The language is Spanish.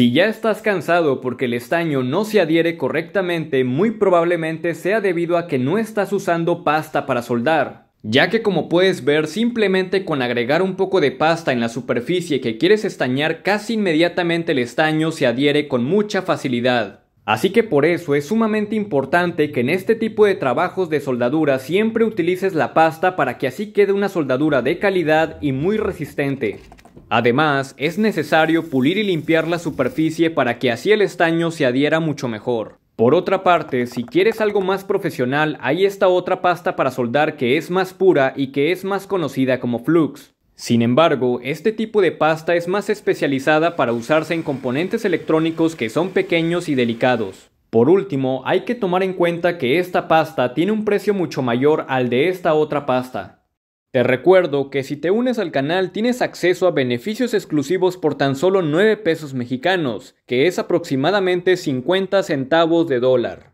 Si ya estás cansado porque el estaño no se adhiere correctamente, muy probablemente sea debido a que no estás usando pasta para soldar. Ya que como puedes ver, simplemente con agregar un poco de pasta en la superficie que quieres estañar, casi inmediatamente el estaño se adhiere con mucha facilidad. Así que por eso es sumamente importante que en este tipo de trabajos de soldadura siempre utilices la pasta para que así quede una soldadura de calidad y muy resistente. Además, es necesario pulir y limpiar la superficie para que así el estaño se adhiera mucho mejor. Por otra parte, si quieres algo más profesional, hay esta otra pasta para soldar que es más pura y que es más conocida como flux. Sin embargo, este tipo de pasta es más especializada para usarse en componentes electrónicos que son pequeños y delicados. Por último, hay que tomar en cuenta que esta pasta tiene un precio mucho mayor al de esta otra pasta. Te recuerdo que si te unes al canal tienes acceso a beneficios exclusivos por tan solo 9 pesos mexicanos, que es aproximadamente 50 centavos de dólar.